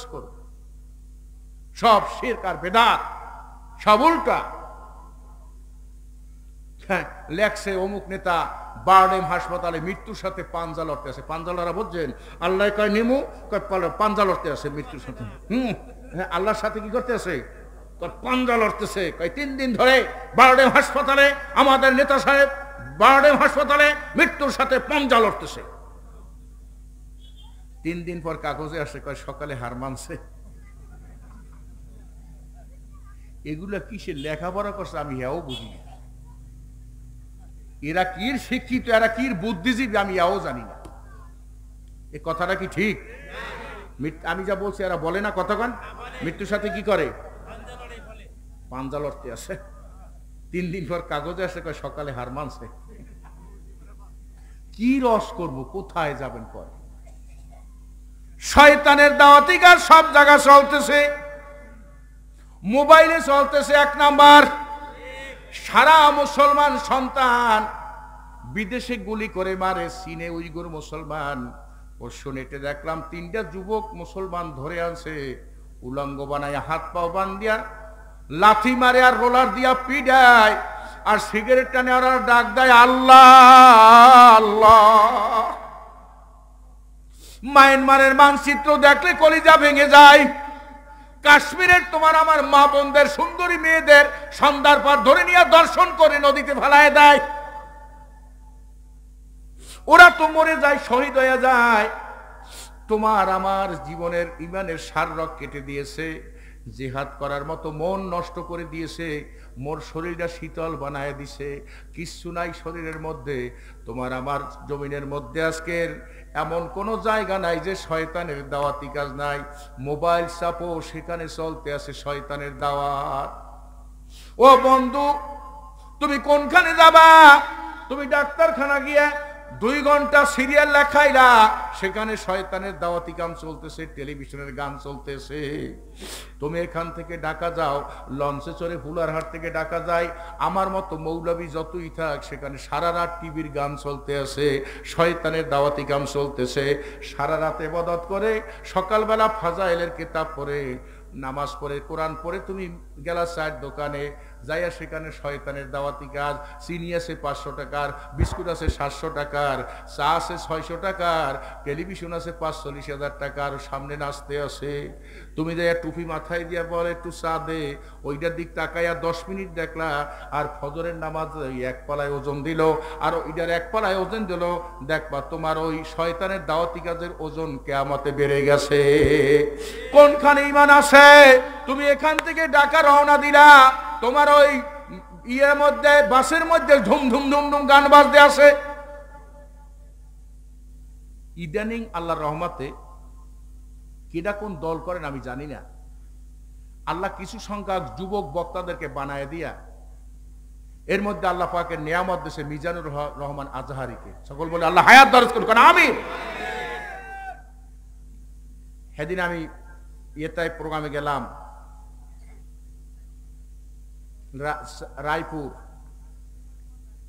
বিশ্বাস করো সব শির্ক আর বেদাত সব উল্টা হ্যাঁ, লেখছে অমুক নেতা বারডেম হাসপাতালে মৃত্যুর সাথে পাঞ্জা লড়তে আছে পাঞ্জা লড়া বুঝছেন আল্লাহ কয় নেমু কয় পাঞ্জা লড়তে আছে মৃত্যুর সাথে হুম হ্যাঁ, আল্লাহর সাথে কি করতে আছে পাঞ্জা লড়তেছে কয় তিন দিন ধরে বারডেম হাসপাতালে আমাদের নেতা সাহেব বারডেম হাসপাতালে মৃত্যুর সাথে পাঞ্জা লড়তেছে তিন দিন পর কাগজে আসে কয় সকালে হার মানছে এগুলা কিসের লেখাপড়া করছে আমি হ্যাও বুঝি না এরা কির শিক্ষিত এরা কির বুদ্ধিজীবী আমি এও জানি না এ কথাটা কি ঠিক আমি যা বলছি এরা বলে না কতক্ষণ মৃত্যুর সাথে কি করে পাঞ্জা লড়তে আসে তিন দিন পর কাগজে আসে কয় সকালে হার মানছে কি রস করব কোথায় যাবেন পরে শয়তানের দাওয়াতিকার সব জায়গা চলতেছে মোবাইলে চলতেছে এক নাম্বার সারা মুসলমান সন্তান বিদেশে গুলি করে মারে সিনে উইগুর মুসলমান ও শোনেটে দেখলাম তিনটা যুবক মুসলমান ধরে আনছে উলঙ্গ বানায় হাত পাও বান দিয়া লাথি মারে আর রোলার দিয়া পিডায় আর সিগারেট টানে আর ডাক দেয় আল্লাহ আল্লাহ মায়ানমারের মানচিত্র দেখলে কলিজা ভেঙে যায় কাশ্মীরের তোমার আমার মা বোনদের সুন্দরী মেয়েদের সন্ধ্যার পর ধরে নিয়ে দর্শন করে নদীতে ফেলায় দেয় ওরা তো মরে যায় শহীদ হয়ে যায় তোমার আমার জীবনের ইমানের সার কেটে দিয়েছে জেহাদ করার মতো মন নষ্ট করে দিয়েছে মোর শরীরটা শীতল বানায় দিছে কিচ্ছু নাই শরীরের মধ্যে তোমার আমার জমিনের মধ্যে আজকের এমন কোনো জায়গা নাই যে শয়তানের দাওয়াতি কাজ নাই মোবাইল চাপো সেখানে চলতে আছে শয়তানের দাওয়াত ও বন্ধু তুমি কোনখানে যাবা তুমি ডাক্তারখানা গিয়া দুই ঘন্টা সিরিয়াল লেখাইরা সেখানে শয়তানের দাওয়াতি গান চলতেছে টেলিভিশনের গান চলতেছে তুমি এখান থেকে ডাকা যাও লঞ্চে চড়ে হুলারহাট থেকে ডাকা যায় আমার মতো মৌলবী যতই থাক সেখানে সারা রাত টিভির গান চলতে আছে শয়তানের দাওয়াতি গান চলতেছে সারা রাত এবাদত করে সকালবেলা ফাজাইলের কেতাব পড়ে নামাজ পড়ে কোরআন পড়ে তুমি গেলা চায়ের দোকানে যাইয়া সেখানে শয়তানের দাওয়াতি কাজ চিনি আছে পাঁচশো টাকার বিস্কুট আছে সাতশো টাকার চা আছে ছয়শো টাকার টেলিভিশন আছে পাঁচচল্লিশ হাজার টাকার সামনে নাচতে আছে তুমি যাইয়া টুপি মাথায় দিয়া বল একটু চা দে ওইটার দিক তাকাইয়া দশ মিনিট দেখলা আর ফজরের নামাজ এক পালায় ওজন দিল আর ওইটার এক পালায় ওজন দিল দেখবা তোমার ওই শয়তানের দাওয়াতি কাজের ওজন কেয়ামতে বেড়ে গেছে কোনখানে ইমান আছে তুমি এখান থেকে ডাকা রওনা দিলা তোমার ওই ইয়ের মধ্যে বাসের মধ্যে ধুম ধুম ধুম ধুম গান বাজতে আসে ইদানিং আল্লাহ রহমাতে কেডা কোন দল করেন আমি জানি না আল্লাহ কিছু সংখ্যক যুবক বক্তাদেরকে বানায় দিয়া এর মধ্যে আল্লাহ পাকে নেয়ামত দেশে মিজানুর রহমান আজহারিকে সকল বলে আল্লাহ হায়াত দরজ করুন আমি সেদিন আমি ইয়েতায় প্রোগ্রামে গেলাম রায়পুর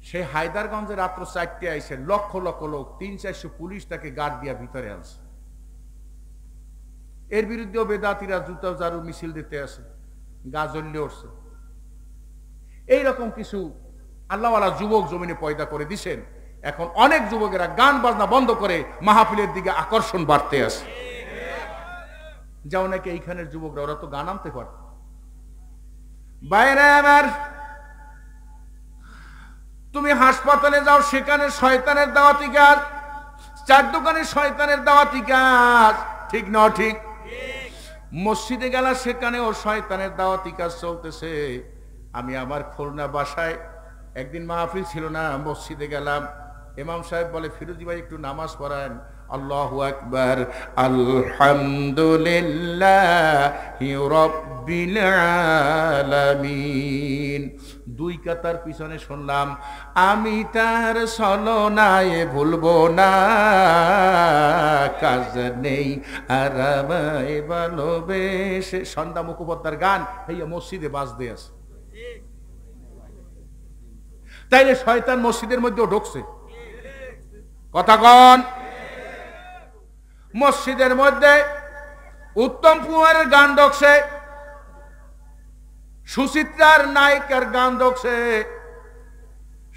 সে হায়দারগঞ্জে রাত্র চারটে আইসে লক্ষ লক্ষ লোক তিন চারশো পুলিশ তাকে গার্ড দিয়া ভিতরে আনছে এর বিরুদ্ধেও বেদাতিরা জুতা জারু মিছিল দিতে আসে গা জ্বললে উঠছে এইরকম কিছু আল্লাহওয়ালা যুবক জমিনে পয়দা করে দিছেন এখন অনেক যুবকেরা গান বাজনা বন্ধ করে মাহাফিলের দিকে আকর্ষণ বাড়তে আসে যা অনেকে এইখানের যুবকরা ওরা তো গান আনতে পারে বাইরে আবার তুমি হাসপাতালে যাও সেখানে শয়তানের দাওয়াতি কাজ চার দোকানে শয়তানের দাওয়াতি কাজ ঠিক না ঠিক মসজিদে গেল সেখানে ও শয়তানের দাওয়াতি কাজ চলতেছে আমি আমার খুলনা বাসায় একদিন মাহফিল ছিল না মসজিদে গেলাম এমাম সাহেব বলে ফিরোজি ভাই একটু নামাজ পড়ায় আল্লাহ আকবর আলহামদুলিল্লাহ দুই কাতার পিছনে শুনলাম আমি তার সলনায় ভুলব না কাজ নেই আর আমায় ভালোবেসে সন্ধ্যা মুখোপাধ্যার গান হইয়া মসজিদে বাজতে আছে তাইলে শয়তান মসজিদের মধ্যেও ঢুকছে কথা কন মসজিদের মধ্যে উত্তম কুমারের গান ডকছে সুচিত্রার নায়িকার গান ডকছে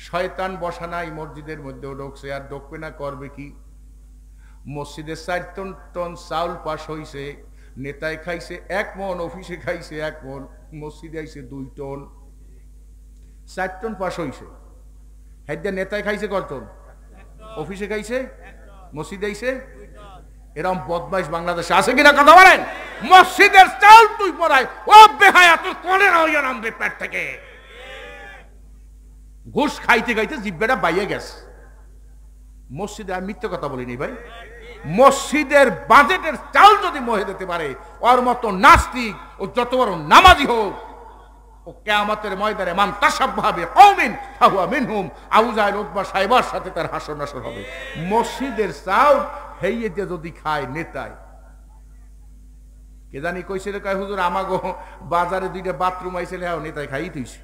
শয়তান বসা নাই মসজিদের মধ্যেও ডকছে আর ডকবে না করবে কি মসজিদের চার টন টন চাউল পাশ হইছে নেতায় খাইছে এক মন অফিসে খাইছে এক মন মসজিদে আইছে দুই টন চার টন পাশ হইছে হ্যাঁ নেতায় খাইছে কত অফিসে খাইছে মসজিদে আইছে এরম বদমাইশ বাংলাদেশে আছে কিনা কথা বলেন মসজিদের চাল তুই পড়ায় ও বেহায়া তোর কোনে রইয়া নামবে পেট থেকে ঘুষ খাইতে খাইতে জিব্বেটা বাইয়ে গেছে মসজিদে আমি মিথ্যে কথা বলিনি ভাই মসজিদের বাজেটের চাল যদি মহে দিতে পারে ওর মতো নাস্তিক ও যত বড় নামাজি হোক ও কেয়ামতের ময়দানে মান তাসাবভাবে কৌমিন ফাহুয়া মিনহুম আউজাইল উদ্বা সাহেবার সাথে তার হাসর নাসর হবে মসজিদের চাল হেইয়েতে যদি খায় নেতায় কে জানি কইছিল কয় হুজুর আমাগ বাজারে দুইটা বাথরুম আইসে হ্যাঁ নেতায় খাই তুইছে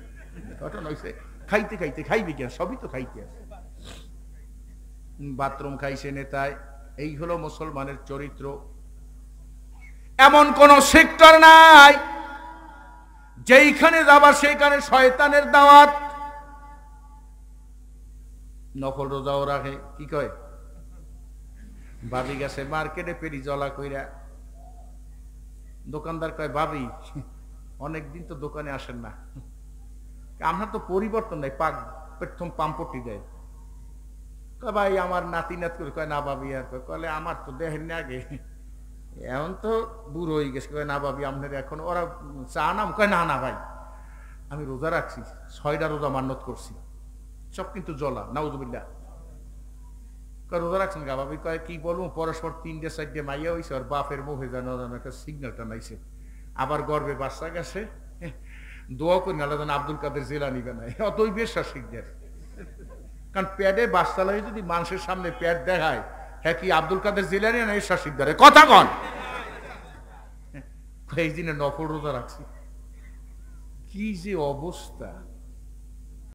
ঘটনা খাইতে খাইতে খাইবি কেন সবই তো খাইতে আছে বাথরুম খাইছে নেতায় এই হলো মুসলমানের চরিত্র এমন কোন সেক্টর নাই যেইখানে যাবা সেইখানে শয়তানের দাওয়াত নকল রোজাও রাখে কি কয় বাবি গেছে মার্কেটে পেরি জলা কইরা দোকানদার কয় অনেক অনেকদিন তো দোকানে আসেন না আমরা তো পরিবর্তন নাই পাক প্রথম পাম্পটি দেয় কয় ভাই আমার নাতি নাত করে কয় না বাবি আর কয় কলে আমার তো দেহের না আগে এখন তো বুড়ো হয়ে গেছে কয় না বাবি আপনার এখন ওরা চা নাম কয় না না ভাই আমি রোজা রাখছি ছয়টা রোজা মান্নত করছি সব কিন্তু জলা নাউজবিল্লা রোজা রাখছেন গা বাবি কয় কি বলবো পরস্পর তিনটে চারটে মাইয়া হয়েছে আর বাপের মুখে যেন একটা সিগন্যালটা নাইছে আবার গর্বে বাচ্চা গেছে দোয়া করি না যেন আব্দুল কাদের জেলা নিবে না অতই বিশ্বাসিক দেয় কারণ প্যাডে বাচ্চা লাগে যদি মানুষের সামনে প্যাড দেখায় হ্যাঁ কি আব্দুল কাদের জেলা নিয়ে না ঈশ্বর শিকদারে কথা কন এই দিনে নকল রোজা রাখছি কি যে অবস্থা